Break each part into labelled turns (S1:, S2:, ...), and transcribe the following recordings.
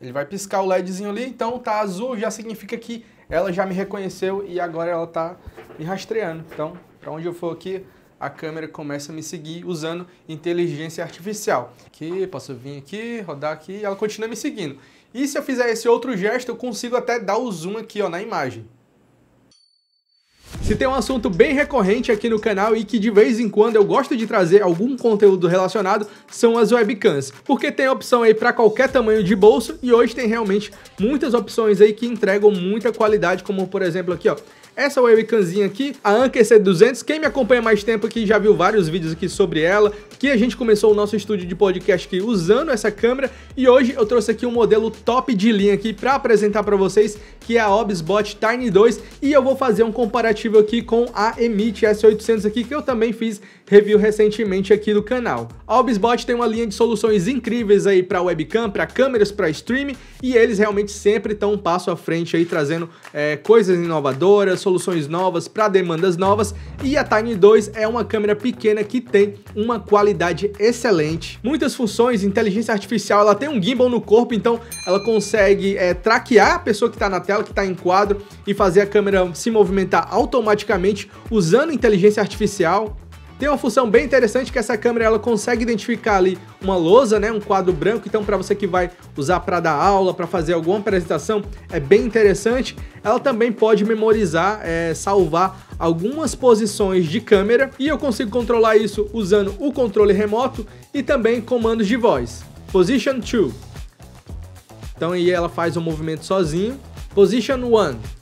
S1: Ele vai piscar o LEDzinho ali, então tá azul, já significa que ela já me reconheceu e agora ela tá me rastreando. Então, para onde eu for aqui, a câmera começa a me seguir usando inteligência artificial. Aqui, posso vir aqui, rodar aqui, ela continua me seguindo. E se eu fizer esse outro gesto, eu consigo até dar o zoom aqui ó, na imagem. Se tem um assunto bem recorrente aqui no canal e que de vez em quando eu gosto de trazer algum conteúdo relacionado, são as webcams, porque tem opção aí para qualquer tamanho de bolso e hoje tem realmente muitas opções aí que entregam muita qualidade, como por exemplo aqui, ó, essa webcamzinha aqui, a Anker C200, quem me acompanha mais tempo aqui já viu vários vídeos aqui sobre ela, que a gente começou o nosso estúdio de podcast aqui usando essa câmera e hoje eu trouxe aqui um modelo top de linha aqui para apresentar para vocês, que é a Obsbot Tiny 2 e eu vou fazer um comparativo aqui com a Emit S800 aqui que eu também fiz review recentemente aqui do canal. A Obisbot tem uma linha de soluções incríveis aí para webcam, para câmeras, para streaming e eles realmente sempre estão um passo à frente aí trazendo é, coisas inovadoras, soluções novas para demandas novas e a Tiny 2 é uma câmera pequena que tem uma qualidade excelente, muitas funções, inteligência artificial, ela tem um gimbal no corpo, então ela consegue é, traquear a pessoa que está na tela, que está em quadro e fazer a câmera se movimentar automaticamente usando inteligência artificial. Tem uma função bem interessante que essa câmera ela consegue identificar ali uma lousa, né, um quadro branco, então para você que vai usar para dar aula, para fazer alguma apresentação, é bem interessante. Ela também pode memorizar, é, salvar algumas posições de câmera e eu consigo controlar isso usando o controle remoto e também comandos de voz. Position 2. Então aí ela faz o um movimento sozinho. Position 1.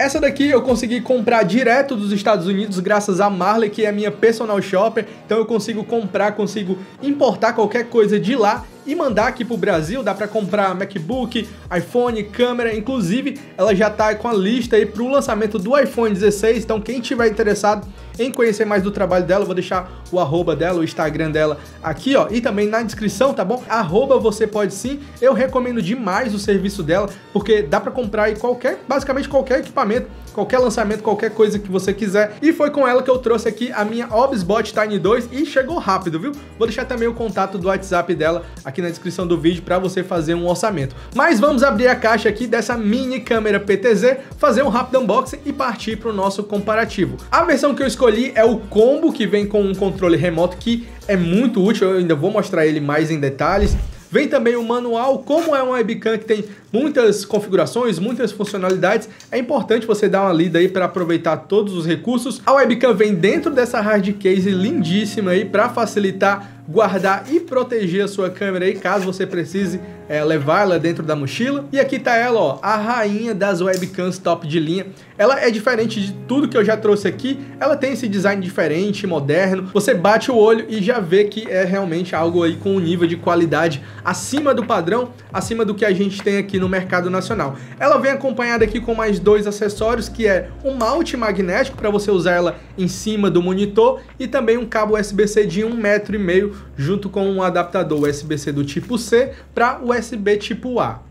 S1: Essa daqui eu consegui comprar direto dos Estados Unidos graças a Marley, que é minha personal shopper. Então eu consigo comprar, consigo importar qualquer coisa de lá e mandar aqui pro Brasil. Dá para comprar MacBook, iPhone, câmera, inclusive ela já tá com a lista aí pro lançamento do iPhone 16. Então quem tiver interessado em conhecer mais do trabalho dela, vou deixar o arroba dela, o Instagram dela aqui, ó, e também na descrição, tá bom? Arroba você pode sim. Eu recomendo demais o serviço dela, porque dá para comprar aí qualquer, basicamente qualquer equipamento qualquer lançamento, qualquer coisa que você quiser. E foi com ela que eu trouxe aqui a minha Obsbot Tiny 2 e chegou rápido, viu? Vou deixar também o contato do WhatsApp dela aqui na descrição do vídeo para você fazer um orçamento. Mas vamos abrir a caixa aqui dessa mini câmera PTZ, fazer um rápido unboxing e partir para o nosso comparativo. A versão que eu escolhi é o combo que vem com um controle remoto que é muito útil, eu ainda vou mostrar ele mais em detalhes. Vem também o manual, como é uma webcam que tem muitas configurações, muitas funcionalidades, é importante você dar uma lida aí para aproveitar todos os recursos. A webcam vem dentro dessa hard case lindíssima aí para facilitar guardar e proteger a sua câmera aí, caso você precise é, levá-la dentro da mochila. E aqui tá ela, ó, a rainha das webcams top de linha. Ela é diferente de tudo que eu já trouxe aqui, ela tem esse design diferente, moderno. Você bate o olho e já vê que é realmente algo aí com um nível de qualidade acima do padrão, acima do que a gente tem aqui no mercado nacional. Ela vem acompanhada aqui com mais dois acessórios, que é um malte magnético para você usar ela em cima do monitor e também um cabo USB-C de um metro e meio junto com um adaptador USB-C do tipo C para USB tipo A.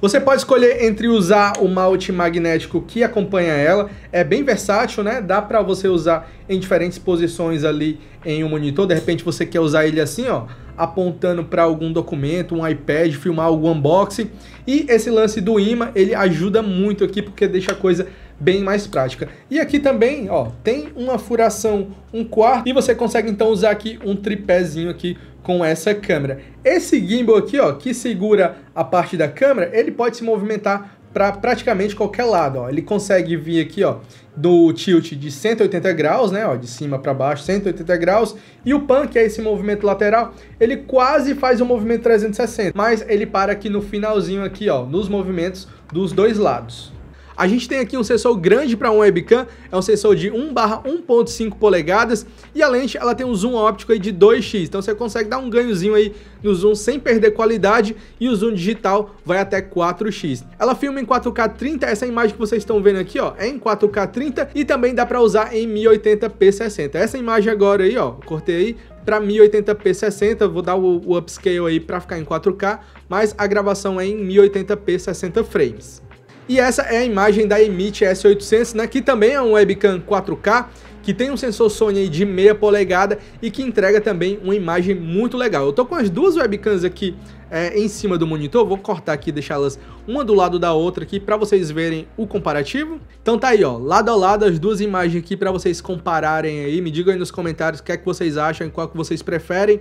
S1: Você pode escolher entre usar o malte magnético que acompanha ela, é bem versátil, né? Dá para você usar em diferentes posições ali em um monitor, de repente você quer usar ele assim, ó, apontando para algum documento, um iPad, filmar algum unboxing. E esse lance do imã, ele ajuda muito aqui porque deixa a coisa bem mais prática. E aqui também, ó, tem uma furação, um quarto, e você consegue então usar aqui um tripézinho aqui com essa câmera. Esse gimbal aqui, ó, que segura a parte da câmera, ele pode se movimentar para praticamente qualquer lado, ó. Ele consegue vir aqui, ó, do tilt de 180 graus, né, ó, de cima para baixo, 180 graus, e o pan, que é esse movimento lateral, ele quase faz o um movimento 360, mas ele para aqui no finalzinho aqui, ó, nos movimentos dos dois lados. A gente tem aqui um sensor grande para um webcam, é um sensor de 1 barra 1.5 polegadas e a lente ela tem um zoom óptico aí de 2x, então você consegue dar um ganhozinho aí no zoom sem perder qualidade e o zoom digital vai até 4x. Ela filma em 4K 30, essa imagem que vocês estão vendo aqui ó, é em 4K 30 e também dá para usar em 1080p 60. Essa imagem agora aí ó, cortei aí, para 1080p 60, vou dar o, o upscale aí para ficar em 4K, mas a gravação é em 1080p 60 frames. E essa é a imagem da Emit S800, né, que também é um webcam 4K, que tem um sensor Sony de meia polegada e que entrega também uma imagem muito legal. Eu tô com as duas webcams aqui é, em cima do monitor, vou cortar aqui e deixá-las uma do lado da outra aqui para vocês verem o comparativo. Então tá aí, ó, lado a lado as duas imagens aqui para vocês compararem aí, me digam aí nos comentários o que é que vocês acham, qual que vocês preferem.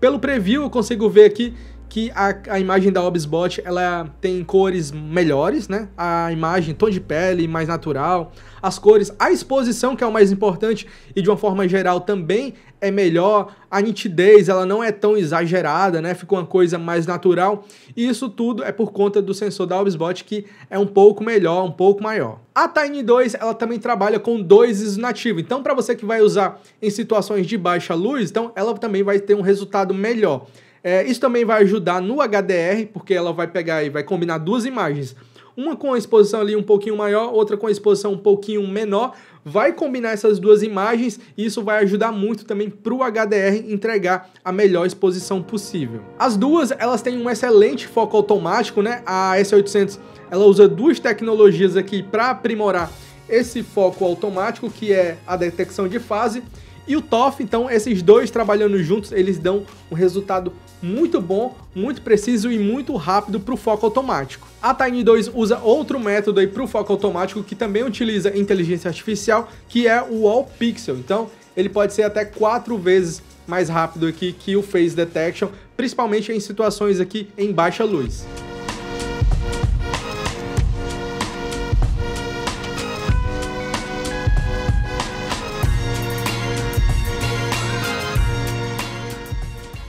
S1: Pelo preview eu consigo ver aqui que a, a imagem da Obsbot ela tem cores melhores, né? A imagem, tom de pele mais natural, as cores, a exposição que é o mais importante e de uma forma geral também é melhor, a nitidez ela não é tão exagerada, né? Fica uma coisa mais natural. E isso tudo é por conta do sensor da Obsbot que é um pouco melhor, um pouco maior. A Tiny 2 ela também trabalha com dois ISO nativo. Então para você que vai usar em situações de baixa luz, então ela também vai ter um resultado melhor. É, isso também vai ajudar no HDR, porque ela vai pegar e vai combinar duas imagens. Uma com a exposição ali um pouquinho maior, outra com a exposição um pouquinho menor. Vai combinar essas duas imagens e isso vai ajudar muito também para o HDR entregar a melhor exposição possível. As duas elas têm um excelente foco automático, né? A S800 ela usa duas tecnologias aqui para aprimorar esse foco automático, que é a detecção de fase e o TOF, então, esses dois trabalhando juntos, eles dão um resultado muito bom, muito preciso e muito rápido para o foco automático. A Tiny 2 usa outro método aí para o foco automático que também utiliza inteligência artificial, que é o All Pixel. Então, ele pode ser até quatro vezes mais rápido aqui que o Face Detection, principalmente em situações aqui em baixa luz.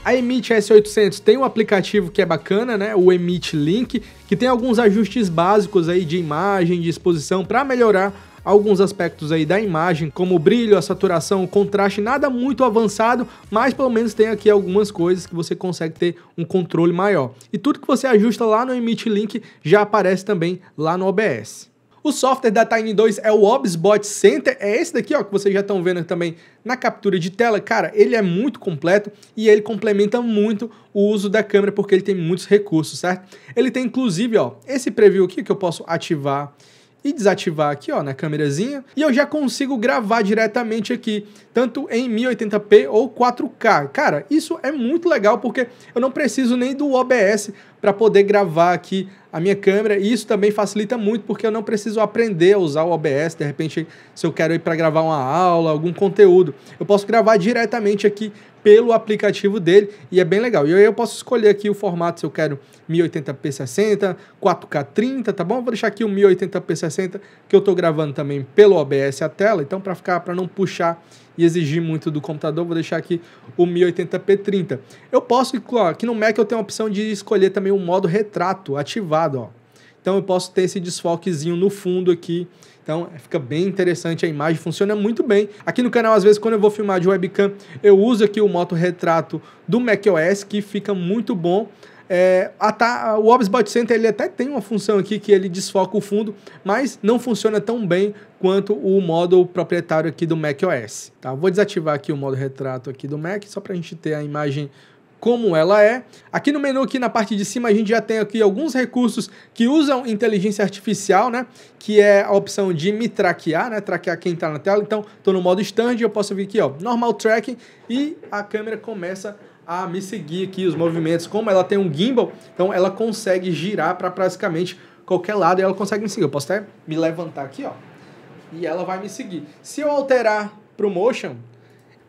S1: A Emit S800 tem um aplicativo que é bacana, né? O Emit Link, que tem alguns ajustes básicos aí de imagem, de exposição para melhorar alguns aspectos aí da imagem, como o brilho, a saturação, o contraste, nada muito avançado, mas pelo menos tem aqui algumas coisas que você consegue ter um controle maior. E tudo que você ajusta lá no Emit Link já aparece também lá no OBS. O software da Tiny 2 é o OBSBot Center, é esse daqui ó, que vocês já estão vendo também na captura de tela. Cara, ele é muito completo e ele complementa muito o uso da câmera porque ele tem muitos recursos, certo? Ele tem inclusive ó, esse preview aqui que eu posso ativar e desativar aqui ó, na câmerazinha e eu já consigo gravar diretamente aqui, tanto em 1080p ou 4K. Cara, isso é muito legal porque eu não preciso nem do OBS para poder gravar aqui a minha câmera e isso também facilita muito porque eu não preciso aprender a usar o OBS, de repente se eu quero ir para gravar uma aula, algum conteúdo, eu posso gravar diretamente aqui pelo aplicativo dele e é bem legal. E aí eu posso escolher aqui o formato se eu quero 1080p 60, 4K 30, tá bom? Vou deixar aqui o 1080p 60 que eu tô gravando também pelo OBS a tela, então para ficar para não puxar e exigir muito do computador, vou deixar aqui o 1080p 30. Eu posso, ó, aqui no Mac eu tenho a opção de escolher também o modo retrato ativado, ó. Então eu posso ter esse desfoquezinho no fundo aqui. Então fica bem interessante a imagem, funciona muito bem. Aqui no canal, às vezes, quando eu vou filmar de webcam, eu uso aqui o moto retrato do macOS, que fica muito bom. É, o OBS Center ele até tem uma função aqui que ele desfoca o fundo, mas não funciona tão bem quanto o modo proprietário aqui do macOS. Tá? Vou desativar aqui o modo retrato aqui do Mac, só para a gente ter a imagem como ela é. Aqui no menu, aqui na parte de cima, a gente já tem aqui alguns recursos que usam inteligência artificial, né? Que é a opção de me traquear, né? Traquear quem está na tela. Então, tô no modo stand, eu posso vir aqui, ó, normal tracking e a câmera começa a me seguir aqui os movimentos. Como ela tem um gimbal, então ela consegue girar para praticamente qualquer lado e ela consegue me seguir. Eu posso até me levantar aqui, ó, e ela vai me seguir. Se eu alterar para o motion,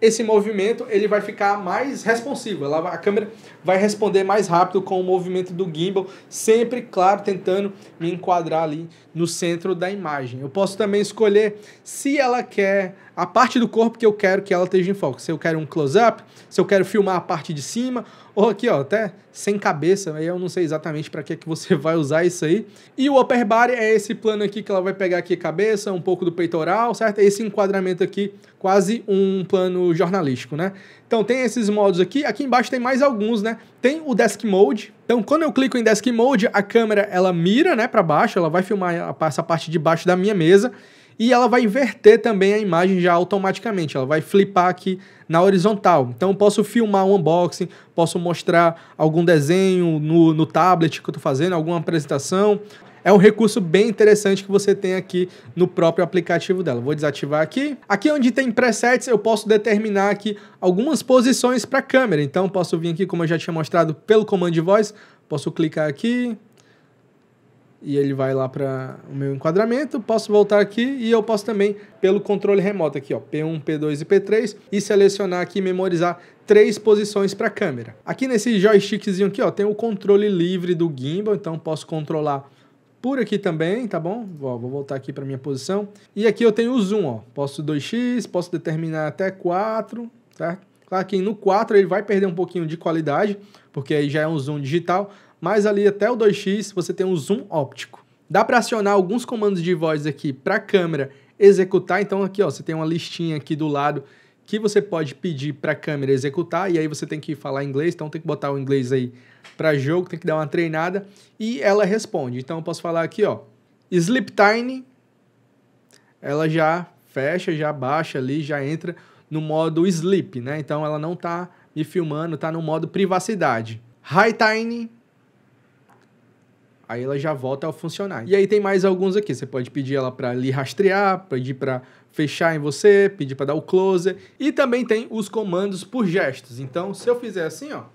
S1: esse movimento ele vai ficar mais responsivo. Ela, a câmera vai responder mais rápido com o movimento do gimbal, sempre, claro, tentando me enquadrar ali no centro da imagem. Eu posso também escolher se ela quer a parte do corpo que eu quero que ela esteja em foco. Se eu quero um close-up, se eu quero filmar a parte de cima, ou aqui, ó, até sem cabeça, aí eu não sei exatamente para que, é que você vai usar isso aí. E o upper body é esse plano aqui que ela vai pegar aqui a cabeça, um pouco do peitoral, certo? Esse enquadramento aqui, quase um plano jornalístico, né? Então tem esses modos aqui, aqui embaixo tem mais alguns, né? Tem o desk mode. Então quando eu clico em desk mode, a câmera ela mira, né, para baixo, ela vai filmar essa parte de baixo da minha mesa e ela vai inverter também a imagem já automaticamente, ela vai flipar aqui na horizontal. Então eu posso filmar um unboxing, posso mostrar algum desenho no, no tablet que eu estou fazendo, alguma apresentação. É um recurso bem interessante que você tem aqui no próprio aplicativo dela. Vou desativar aqui. Aqui onde tem presets, eu posso determinar aqui algumas posições para câmera. Então, posso vir aqui, como eu já tinha mostrado, pelo comando de voz. Posso clicar aqui, e ele vai lá para o meu enquadramento, posso voltar aqui e eu posso também, pelo controle remoto aqui, ó, P1, P2 e P3, e selecionar aqui e memorizar três posições para a câmera. Aqui nesse joystickzinho aqui, ó, tem o controle livre do gimbal, então posso controlar por aqui também, tá bom? Ó, vou voltar aqui para minha posição. E aqui eu tenho o zoom, ó. Posso 2x, posso determinar até 4, certo? Claro que no 4 ele vai perder um pouquinho de qualidade, porque aí já é um zoom digital, mas ali até o 2x você tem um zoom óptico. Dá para acionar alguns comandos de voz aqui para a câmera executar, então aqui ó, você tem uma listinha aqui do lado que você pode pedir para a câmera executar, e aí você tem que falar inglês, então tem que botar o inglês aí para jogo, tem que dar uma treinada, e ela responde. Então eu posso falar aqui, ó, Sleep Tiny, ela já fecha, já baixa ali, já entra no modo Sleep, né? Então ela não tá me filmando, tá no modo privacidade. High Tiny, Aí ela já volta ao funcionar. E aí tem mais alguns aqui. Você pode pedir ela para lhe rastrear, pedir para fechar em você, pedir para dar o close. E também tem os comandos por gestos. Então, se eu fizer assim, ó.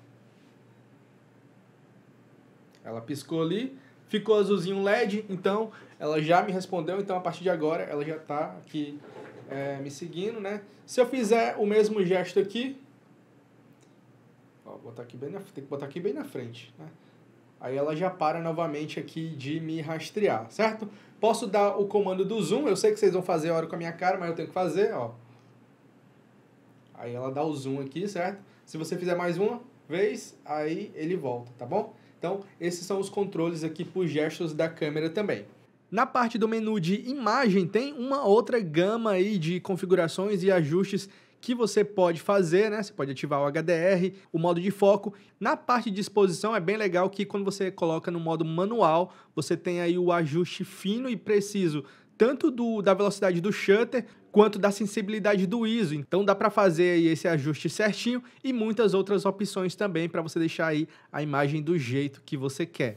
S1: Ela piscou ali, ficou azulzinho LED, então ela já me respondeu. Então, a partir de agora, ela já está aqui é, me seguindo, né? Se eu fizer o mesmo gesto aqui, ó, botar aqui bem na, tem que botar aqui bem na frente, né? Aí ela já para novamente aqui de me rastrear, certo? Posso dar o comando do zoom, eu sei que vocês vão fazer a hora com a minha cara, mas eu tenho que fazer, ó. Aí ela dá o zoom aqui, certo? Se você fizer mais uma vez, aí ele volta, tá bom? Então, esses são os controles aqui por gestos da câmera também. Na parte do menu de imagem tem uma outra gama aí de configurações e ajustes que você pode fazer, né? Você pode ativar o HDR, o modo de foco. Na parte de exposição é bem legal que quando você coloca no modo manual, você tem aí o ajuste fino e preciso tanto do, da velocidade do shutter quanto da sensibilidade do ISO. Então dá para fazer aí esse ajuste certinho e muitas outras opções também para você deixar aí a imagem do jeito que você quer.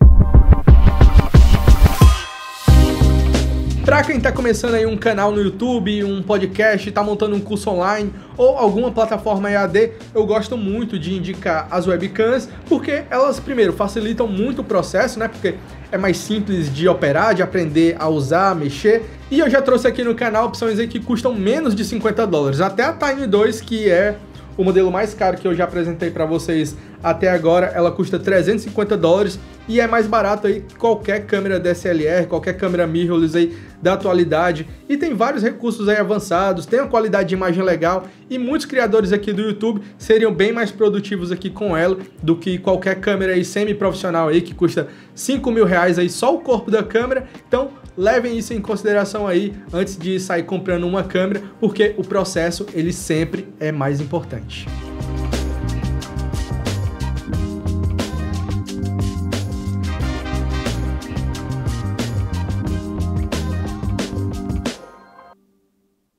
S1: Para quem está começando aí um canal no YouTube, um podcast, está montando um curso online ou alguma plataforma EAD, eu gosto muito de indicar as webcams, porque elas, primeiro, facilitam muito o processo, né? Porque é mais simples de operar, de aprender a usar, mexer. E eu já trouxe aqui no canal opções aí que custam menos de 50 dólares, até a Time 2, que é o modelo mais caro que eu já apresentei para vocês até agora, ela custa 350 dólares e é mais barato aí que qualquer câmera DSLR, qualquer câmera mirrorless aí da atualidade. E tem vários recursos aí avançados, tem uma qualidade de imagem legal e muitos criadores aqui do YouTube seriam bem mais produtivos aqui com ela do que qualquer câmera aí semi-profissional aí que custa 5 mil reais aí só o corpo da câmera. Então levem isso em consideração aí antes de sair comprando uma câmera, porque o processo ele sempre é mais importante.